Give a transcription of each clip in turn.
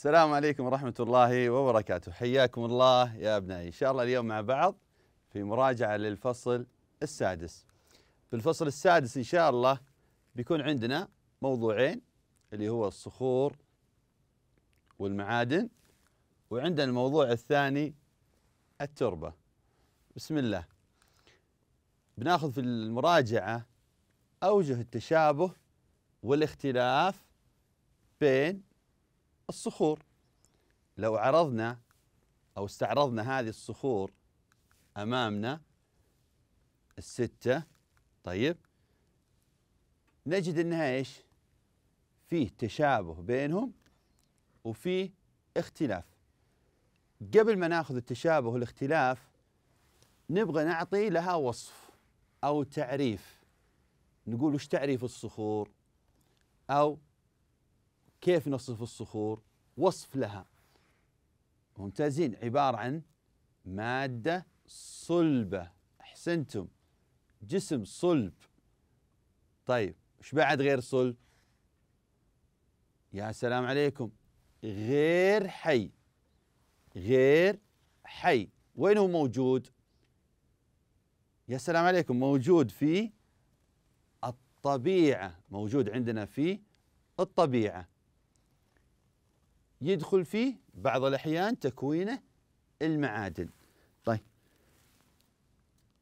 السلام عليكم ورحمة الله وبركاته حياكم الله يا أبنائي إن شاء الله اليوم مع بعض في مراجعة للفصل السادس في الفصل السادس إن شاء الله بيكون عندنا موضوعين اللي هو الصخور والمعادن وعندنا الموضوع الثاني التربة بسم الله بناخذ في المراجعة أوجه التشابه والاختلاف بين الصخور لو عرضنا أو استعرضنا هذه الصخور أمامنا الستة طيب نجد أنها إيش فيه تشابه بينهم وفيه اختلاف قبل ما ناخذ التشابه والاختلاف نبغى نعطي لها وصف أو تعريف نقول وش تعريف الصخور أو كيف نصف الصخور وصف لها ممتازين عبارة عن مادة صلبة أحسنتم جسم صلب طيب ايش بعد غير صلب يا سلام عليكم غير حي غير حي وين هو موجود يا سلام عليكم موجود في الطبيعة موجود عندنا في الطبيعة يدخل فيه بعض الأحيان تكوينه المعادن طيب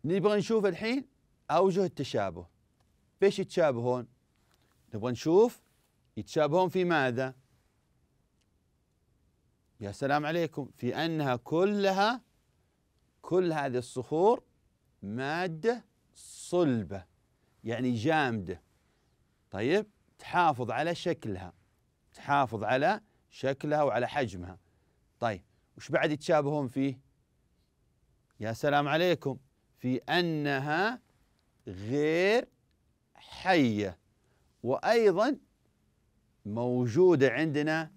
نبغى نشوف الحين أوجه التشابه بيش يتشابهون نبغى نشوف يتشابهون في ماذا يا سلام عليكم في أنها كلها كل هذه الصخور مادة صلبة يعني جامدة طيب تحافظ على شكلها تحافظ على شكلها وعلى حجمها طيب وش بعد يتشابهون فيه يا سلام عليكم في أنها غير حية وأيضا موجودة عندنا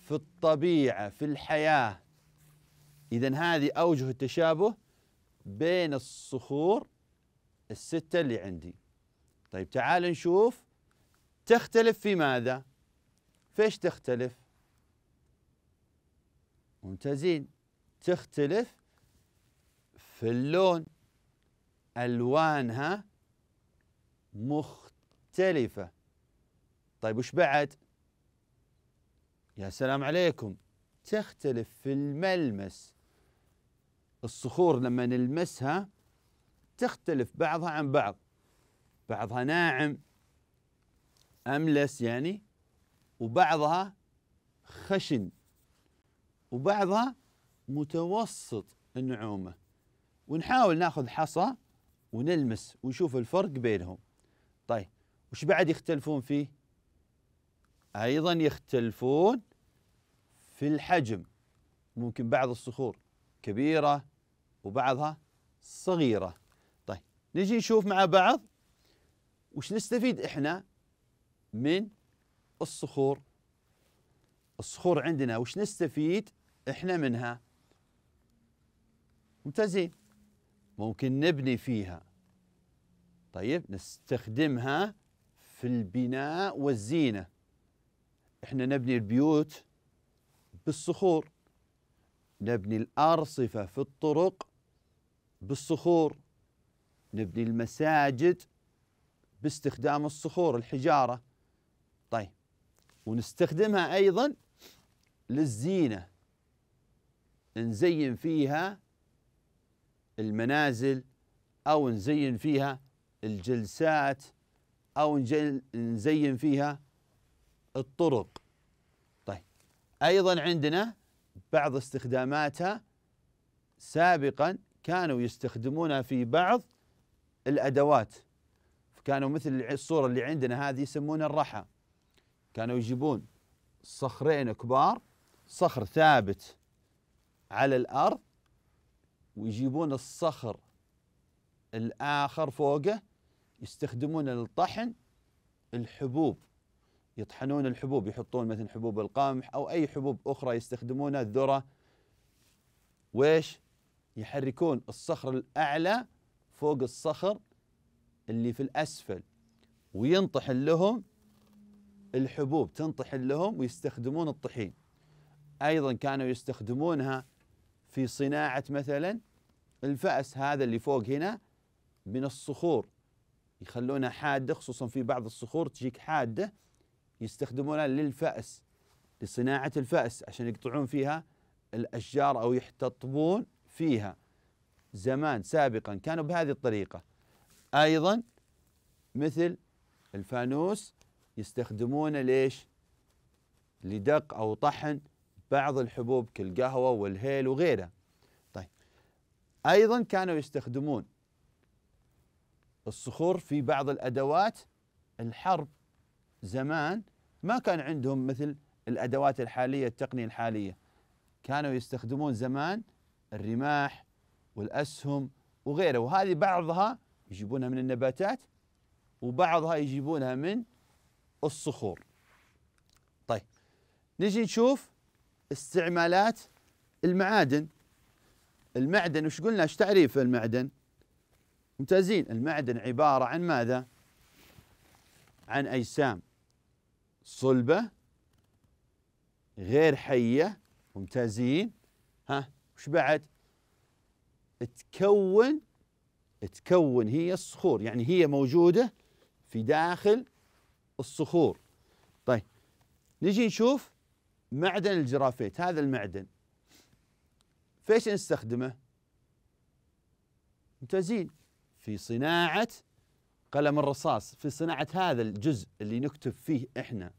في الطبيعة في الحياة إذا هذه أوجه التشابه بين الصخور الستة اللي عندي طيب تعال نشوف تختلف في ماذا فيش تختلف ممتازين تختلف في اللون ألوانها مختلفة طيب وش بعد يا سلام عليكم تختلف في الملمس الصخور لما نلمسها تختلف بعضها عن بعض بعضها ناعم أملس يعني وبعضها خشن وبعضها متوسط النعومة ونحاول ناخذ حصى ونلمس ونشوف الفرق بينهم طيب وش بعد يختلفون فيه أيضا يختلفون في الحجم ممكن بعض الصخور كبيرة وبعضها صغيرة طيب نجي نشوف مع بعض وش نستفيد إحنا من الصخور الصخور عندنا وش نستفيد احنا منها ممتازين ممكن نبني فيها طيب نستخدمها في البناء والزينة احنا نبني البيوت بالصخور نبني الأرصفة في الطرق بالصخور نبني المساجد باستخدام الصخور الحجارة طيب ونستخدمها أيضا للزينة نزين فيها المنازل أو نزين فيها الجلسات أو نزين فيها الطرق طيب أيضا عندنا بعض استخداماتها سابقا كانوا يستخدمونها في بعض الأدوات كانوا مثل الصورة اللي عندنا هذه يسمونها الرحى كانوا يجيبون صخرين كبار صخر ثابت على الأرض ويجيبون الصخر الآخر فوقه يستخدمون للطحن الحبوب يطحنون الحبوب يحطون مثلا حبوب القمح أو أي حبوب أخرى يستخدمونها الذرة ويش يحركون الصخر الأعلى فوق الصخر اللي في الأسفل وينطحن لهم الحبوب تنطحن لهم ويستخدمون الطحين ايضا كانوا يستخدمونها في صناعه مثلا الفأس هذا اللي فوق هنا من الصخور يخلونها حاده خصوصا في بعض الصخور تجيك حاده يستخدمونها للفأس لصناعه الفأس عشان يقطعون فيها الاشجار او يحتطبون فيها زمان سابقا كانوا بهذه الطريقه ايضا مثل الفانوس يستخدمونه ليش؟ لدق أو طحن بعض الحبوب كالقهوة والهيل وغيرها طيب أيضا كانوا يستخدمون الصخور في بعض الأدوات الحرب زمان ما كان عندهم مثل الأدوات الحالية التقنية الحالية كانوا يستخدمون زمان الرماح والأسهم وغيره وهذه بعضها يجيبونها من النباتات وبعضها يجيبونها من الصخور طيب نجي نشوف استعمالات المعادن المعدن وش قلنا ايش تعريف المعدن ممتازين المعدن عبارة عن ماذا عن أجسام صلبة غير حية ممتازين ها وش بعد تكون تكون هي الصخور يعني هي موجودة في داخل الصخور طيب نجي نشوف معدن الجرافيت هذا المعدن فيش نستخدمه ممتازين في صناعة قلم الرصاص في صناعة هذا الجزء اللي نكتب فيه احنا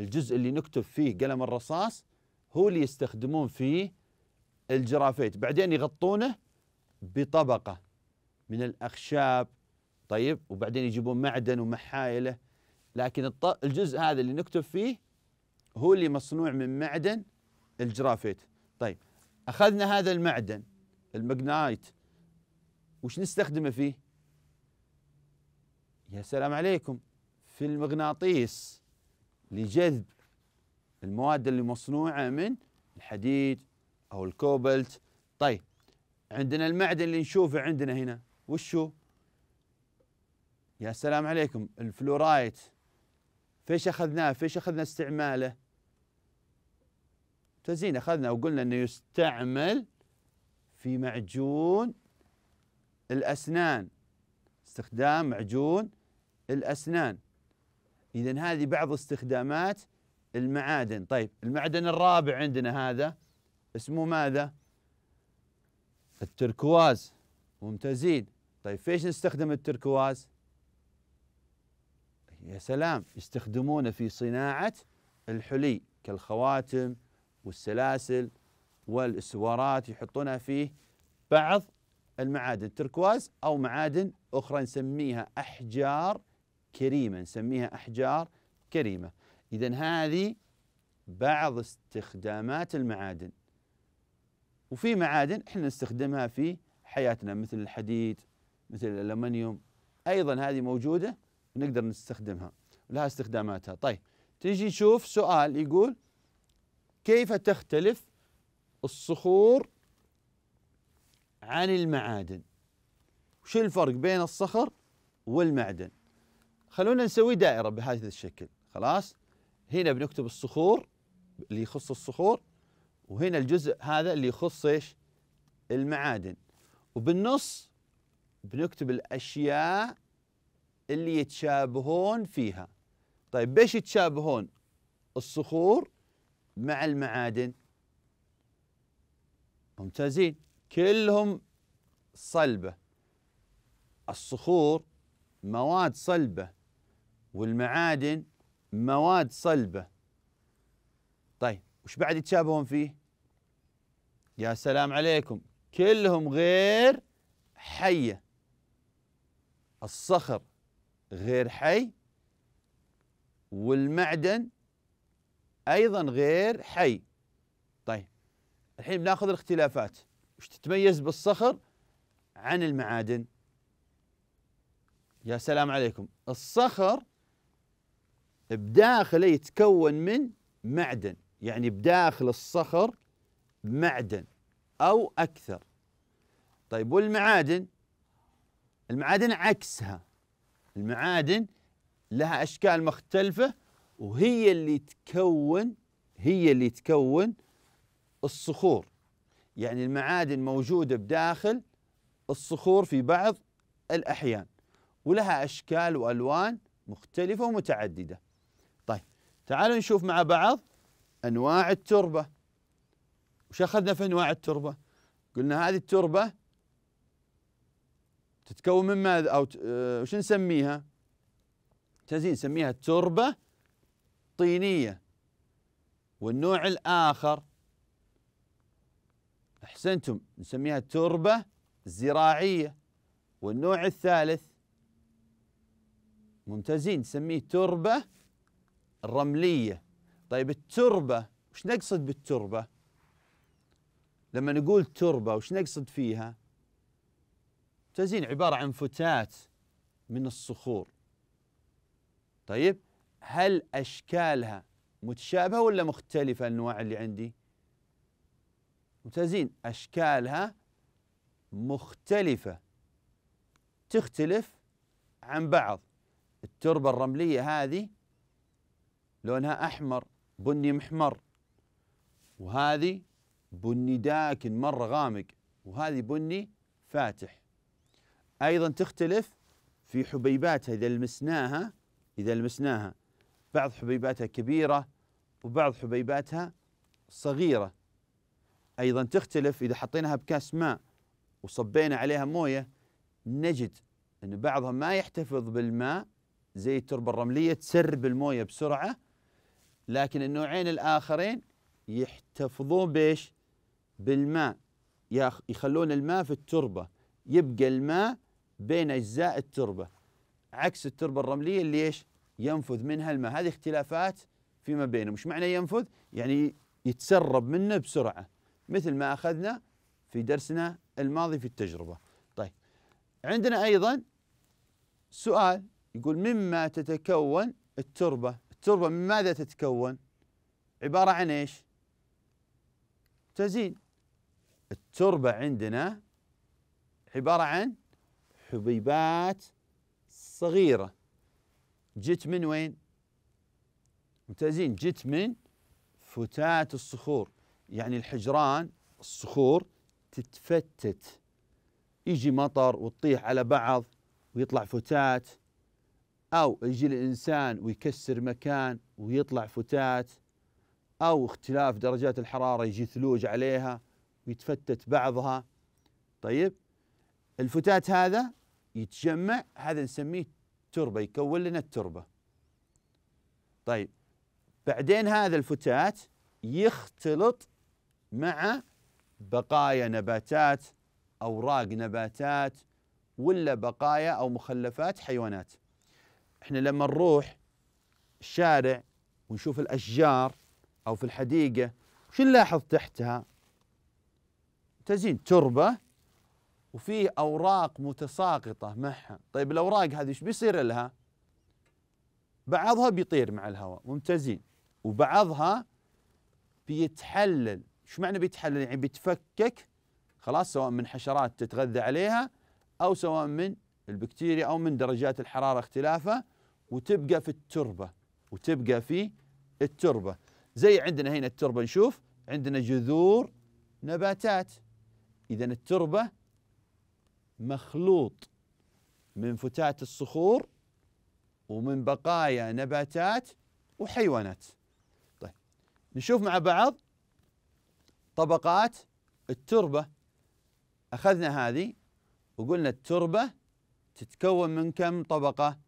الجزء اللي نكتب فيه قلم الرصاص هو اللي يستخدمون فيه الجرافيت بعدين يغطونه بطبقة من الأخشاب طيب وبعدين يجيبون معدن ومحايله لكن الجزء هذا اللي نكتب فيه هو اللي مصنوع من معدن الجرافيت طيب أخذنا هذا المعدن المجنايت وش نستخدمه فيه يا سلام عليكم في المغناطيس لجذب المواد اللي مصنوعة من الحديد أو الكوبلت طيب عندنا المعدن اللي نشوفه عندنا هنا وشو يا سلام عليكم الفلورايت فيش اخذناه فيش اخذنا استعماله تزيين طيب اخذنا وقلنا انه يستعمل في معجون الاسنان استخدام معجون الاسنان اذا هذه بعض استخدامات المعادن طيب المعدن الرابع عندنا هذا اسمه ماذا التركواز ممتازين طيب فيش نستخدم التركواز يا سلام يستخدمونه في صناعة الحلي كالخواتم والسلاسل والسوارات يحطونها فيه بعض المعادن التركواز أو معادن أخرى نسميها أحجار كريمة نسميها أحجار كريمة إذا هذه بعض استخدامات المعادن وفي معادن احنا نستخدمها في حياتنا مثل الحديد مثل الألمنيوم أيضا هذه موجودة نقدر نستخدمها لها استخداماتها طيب تيجي تشوف سؤال يقول كيف تختلف الصخور عن المعادن وش الفرق بين الصخر والمعدن خلونا نسوي دائرة بهذا الشكل خلاص هنا بنكتب الصخور اللي يخص الصخور وهنا الجزء هذا اللي يخص ايش المعادن وبالنص بنكتب الأشياء اللي يتشابهون فيها طيب بيش يتشابهون الصخور مع المعادن ممتازين كلهم صلبة الصخور مواد صلبة والمعادن مواد صلبة طيب وش بعد يتشابهون فيه يا سلام عليكم كلهم غير حية الصخر غير حي والمعدن ايضا غير حي طيب الحين بناخذ الاختلافات وش تتميز بالصخر عن المعادن يا سلام عليكم الصخر بداخله يتكون من معدن يعني بداخل الصخر معدن او اكثر طيب والمعادن المعادن عكسها المعادن لها أشكال مختلفة وهي اللي تكون هي اللي تكون الصخور يعني المعادن موجودة بداخل الصخور في بعض الأحيان ولها أشكال وألوان مختلفة ومتعددة طيب تعالوا نشوف مع بعض أنواع التربة وش أخذنا في أنواع التربة قلنا هذه التربة تتكون من ماذا او آه، وش نسميها؟ تزين نسميها تربه طينيه والنوع الاخر احسنتم نسميها تربه زراعيه والنوع الثالث ممتازين نسميه تربه رمليه طيب التربه وش نقصد بالتربه؟ لما نقول تربه وش نقصد فيها؟ تزين عبارة عن فتات من الصخور طيب هل أشكالها متشابهة ولا مختلفة الأنواع اللي عندي ممتازين أشكالها مختلفة تختلف عن بعض التربة الرملية هذه لونها أحمر بني محمر وهذه بني داكن مرة غامق وهذه بني فاتح أيضا تختلف في حبيباتها إذا لمسناها إذا لمسناها بعض حبيباتها كبيرة وبعض حبيباتها صغيرة أيضا تختلف إذا حطيناها بكاس ماء وصبينا عليها موية نجد أن بعضها ما يحتفظ بالماء زي التربة الرملية تسرب الموية بسرعة لكن النوعين الآخرين يحتفظون بإيش بالماء يخلون الماء في التربة يبقى الماء بين أجزاء التربة عكس التربة الرملية اللي إيش ينفذ منها الماء هذه اختلافات فيما بينهم مش معنى ينفذ يعني يتسرب منه بسرعة مثل ما أخذنا في درسنا الماضي في التجربة طيب عندنا أيضا سؤال يقول مما تتكون التربة التربة من ماذا تتكون عبارة عن إيش تزين التربة عندنا عبارة عن حبيبات صغيرة جت من وين؟ ممتازين جت من فتات الصخور يعني الحجران الصخور تتفتت يجي مطر وتطيح على بعض ويطلع فتات أو يجي الإنسان ويكسر مكان ويطلع فتات أو اختلاف درجات الحرارة يجي ثلوج عليها ويتفتت بعضها طيب الفتات هذا يتجمع هذا نسميه تربه يكون لنا التربه طيب بعدين هذا الفتات يختلط مع بقايا نباتات اوراق نباتات ولا بقايا او مخلفات حيوانات احنا لما نروح الشارع ونشوف الاشجار او في الحديقه شو نلاحظ تحتها تزين تربه وفي اوراق متساقطه معها طيب الاوراق هذه ايش بيصير لها بعضها بيطير مع الهواء ممتازين وبعضها بيتحلل ايش معنى بيتحلل يعني بيتفكك خلاص سواء من حشرات تتغذى عليها او سواء من البكتيريا او من درجات الحراره اختلافها وتبقى في التربه وتبقى في التربه زي عندنا هنا التربه نشوف عندنا جذور نباتات اذا التربه مخلوط من فتات الصخور ومن بقايا نباتات وحيوانات طيب نشوف مع بعض طبقات التربة أخذنا هذه وقلنا التربة تتكون من كم طبقة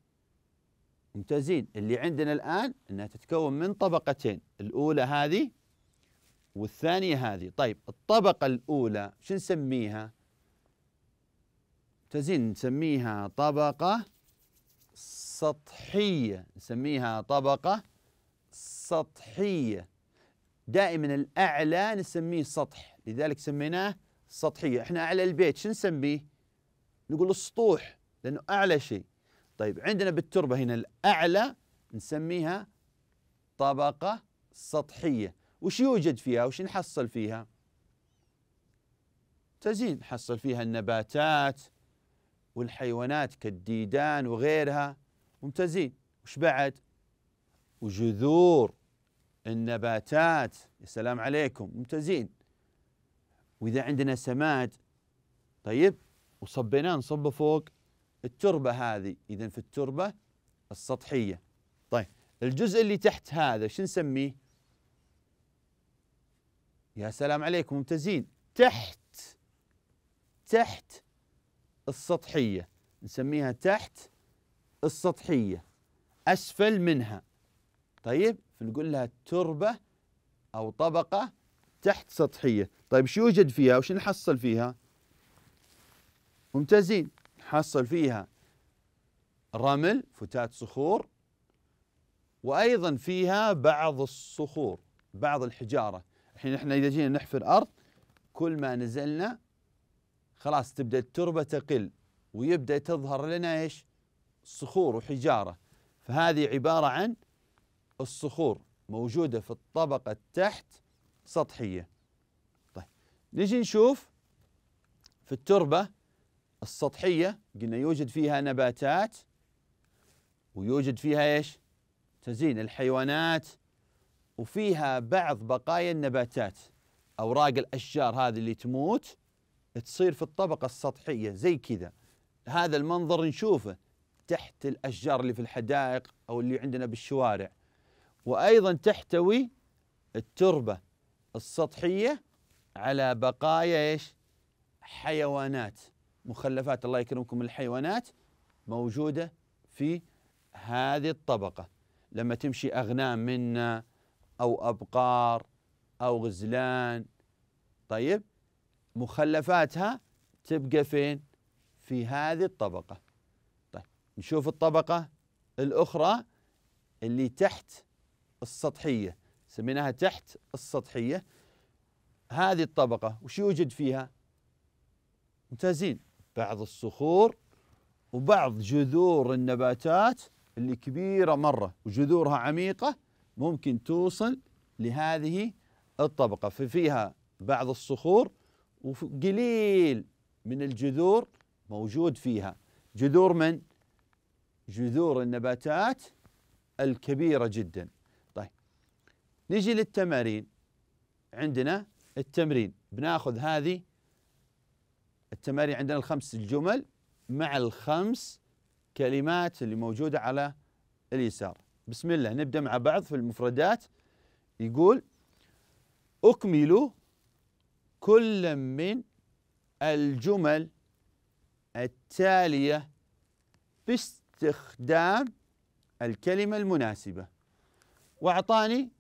ممتازين اللي عندنا الآن أنها تتكون من طبقتين الأولى هذه والثانية هذه طيب الطبقة الأولى شو نسميها تزن نسميها طبقة سطحية نسميها طبقة سطحية دائما الأعلى نسميه سطح لذلك سميناه سطحية احنا أعلى البيت شو نسميه نقول السطوح لأنه أعلى شيء طيب عندنا بالتربة هنا الأعلى نسميها طبقة سطحية وش يوجد فيها وش نحصل فيها تزين نحصل فيها النباتات والحيوانات كالديدان وغيرها ممتازين وش بعد وجذور النباتات يا سلام عليكم ممتازين وإذا عندنا سماد طيب وصبيناه نصبه فوق التربة هذه إذا في التربة السطحية طيب الجزء اللي تحت هذا شو نسميه يا سلام عليكم ممتازين تحت تحت السطحية نسميها تحت السطحية أسفل منها طيب فنقول لها تربة أو طبقة تحت سطحية طيب شو يوجد فيها وش نحصل فيها ممتازين نحصل فيها رمل فتات صخور وأيضا فيها بعض الصخور بعض الحجارة الحين احنا إذا جينا نحفر أرض كل ما نزلنا خلاص تبدا التربه تقل ويبدا تظهر لنا ايش؟ صخور وحجاره فهذه عباره عن الصخور موجوده في الطبقه التحت سطحيه. طيب نجي نشوف في التربه السطحيه قلنا يوجد فيها نباتات ويوجد فيها ايش؟ تزين الحيوانات وفيها بعض بقايا النباتات اوراق الاشجار هذه اللي تموت تصير في الطبقة السطحية زي كذا هذا المنظر نشوفه تحت الأشجار اللي في الحدائق أو اللي عندنا بالشوارع وأيضا تحتوي التربة السطحية على بقايا إيش حيوانات مخلفات الله يكرمكم الحيوانات موجودة في هذه الطبقة لما تمشي أغنام منا أو أبقار أو غزلان طيب مخلفاتها تبقى فين في هذه الطبقة طيب نشوف الطبقة الأخرى اللي تحت السطحية سميناها تحت السطحية هذه الطبقة وش يوجد فيها ممتازين بعض الصخور وبعض جذور النباتات اللي كبيرة مرة وجذورها عميقة ممكن توصل لهذه الطبقة ففيها بعض الصخور وقليل من الجذور موجود فيها جذور من جذور النباتات الكبيرة جدا طيب نجي للتمارين عندنا التمرين بناخذ هذه التمارين عندنا الخمس الجمل مع الخمس كلمات اللي موجودة على اليسار بسم الله نبدأ مع بعض في المفردات يقول أكملوا كل من الجمل التالية باستخدام الكلمة المناسبة وأعطاني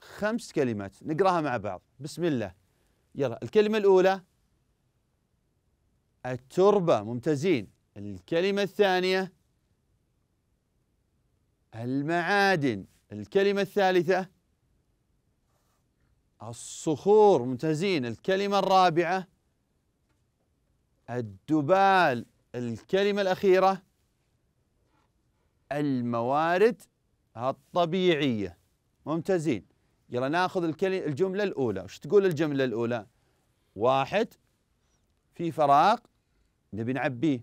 خمس كلمات نقراها مع بعض بسم الله يلا الكلمة الأولى التربة ممتازين الكلمة الثانية المعادن الكلمة الثالثة الصخور ممتازين الكلمة الرابعة الدبال الكلمة الأخيرة الموارد الطبيعية ممتازين يلا ناخذ الجملة الأولى وش تقول الجملة الأولى واحد في فراغ نبي نعبيه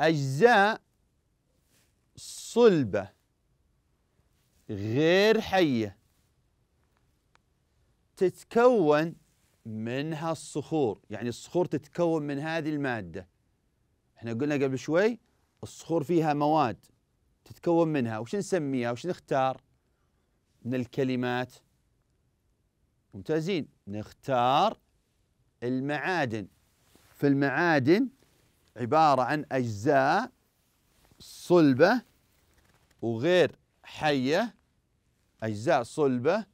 أجزاء صلبة غير حية تتكون من هالصخور يعني الصخور تتكون من هذه المادة احنا قلنا قبل شوي الصخور فيها مواد تتكون منها وش نسميها وش نختار من الكلمات ممتازين نختار المعادن فالمعادن عبارة عن أجزاء صلبة وغير حية أجزاء صلبة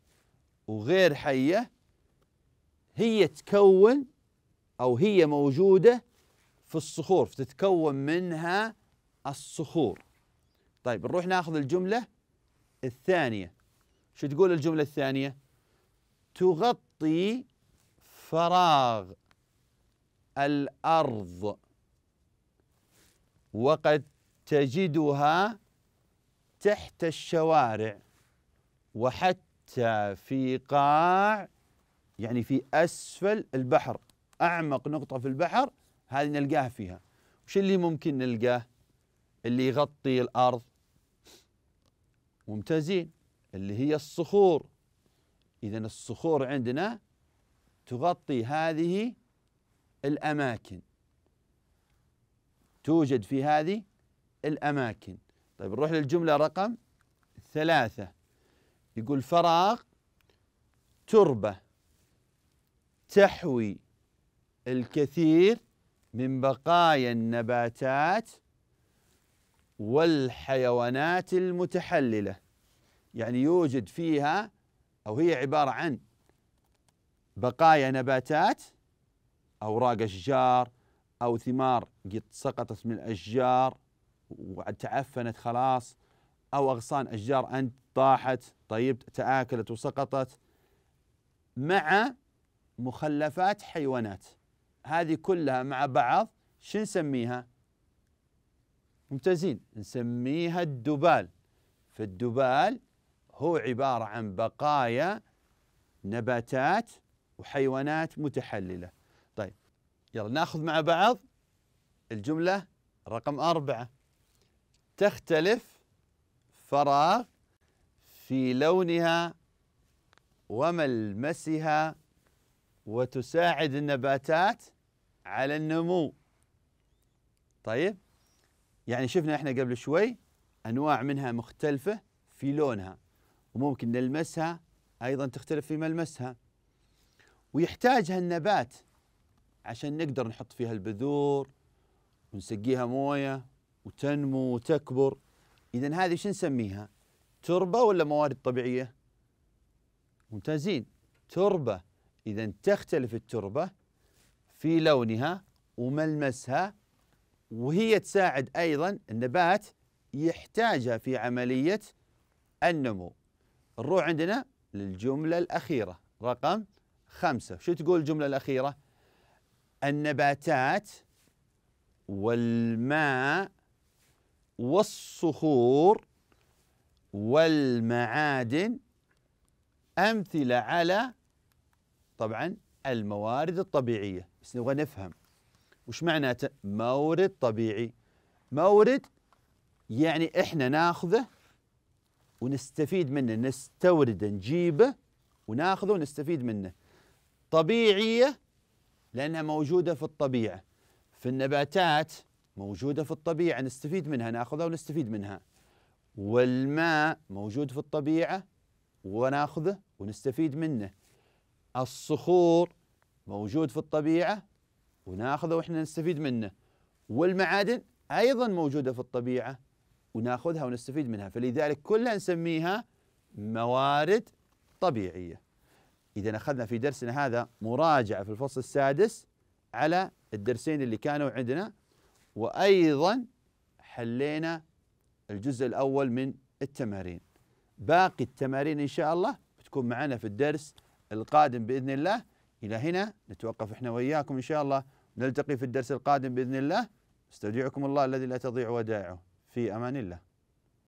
وغير حية هي تكون أو هي موجودة في الصخور تتكون منها الصخور طيب نروح ناخذ الجملة الثانية شو تقول الجملة الثانية تغطي فراغ الأرض وقد تجدها تحت الشوارع وحتى في قاع يعني في أسفل البحر أعمق نقطة في البحر هذه نلقاها فيها وش اللي ممكن نلقاه اللي يغطي الأرض ممتازين اللي هي الصخور إذا الصخور عندنا تغطي هذه الأماكن توجد في هذه الأماكن طيب نروح للجملة رقم ثلاثة يقول فراغ تربة تحوي الكثير من بقايا النباتات والحيوانات المتحللة يعني يوجد فيها أو هي عبارة عن بقايا نباتات أوراق أشجار أو ثمار قد سقطت من الأشجار وتعفنت خلاص أو أغصان أشجار أنت طاحت طيب تآكلت وسقطت مع مخلفات حيوانات هذه كلها مع بعض شو نسميها؟ ممتازين نسميها الدبال فالدبال هو عبارة عن بقايا نباتات وحيوانات متحللة طيب يلا ناخذ مع بعض الجملة رقم أربعة تختلف فراغ في لونها وملمسها وتساعد النباتات على النمو طيب يعني شفنا احنا قبل شوي انواع منها مختلفه في لونها وممكن نلمسها ايضا تختلف في ملمسها ويحتاجها النبات عشان نقدر نحط فيها البذور ونسقيها مويه وتنمو وتكبر إذا هذه شو نسميها؟ تربة ولا موارد طبيعية؟ ممتازين تربة إذا تختلف التربة في لونها وملمسها وهي تساعد أيضا النبات يحتاجها في عملية النمو نروح عندنا للجملة الأخيرة رقم خمسة شو تقول الجملة الأخيرة؟ النباتات والماء والصخور والمعادن أمثلة على طبعا الموارد الطبيعية بس نبغى نفهم وش معناته مورد طبيعي مورد يعني إحنا ناخذه ونستفيد منه نستورده نجيبه وناخذه ونستفيد منه طبيعية لأنها موجودة في الطبيعة في النباتات موجودة في الطبيعة نستفيد منها ناخذها ونستفيد منها والماء موجود في الطبيعة وناخذه ونستفيد منه الصخور موجود في الطبيعة وناخذه واحنا نستفيد منه والمعادن أيضا موجودة في الطبيعة وناخذها ونستفيد منها فلذلك كلها نسميها موارد طبيعية إذا أخذنا في درسنا هذا مراجعة في الفصل السادس على الدرسين اللي كانوا عندنا وأيضا حلينا الجزء الأول من التمارين باقي التمارين إن شاء الله بتكون معنا في الدرس القادم بإذن الله إلى هنا نتوقف إحنا وإياكم إن شاء الله نلتقي في الدرس القادم بإذن الله استودعكم الله الذي لا تضيع ودائعه في أمان الله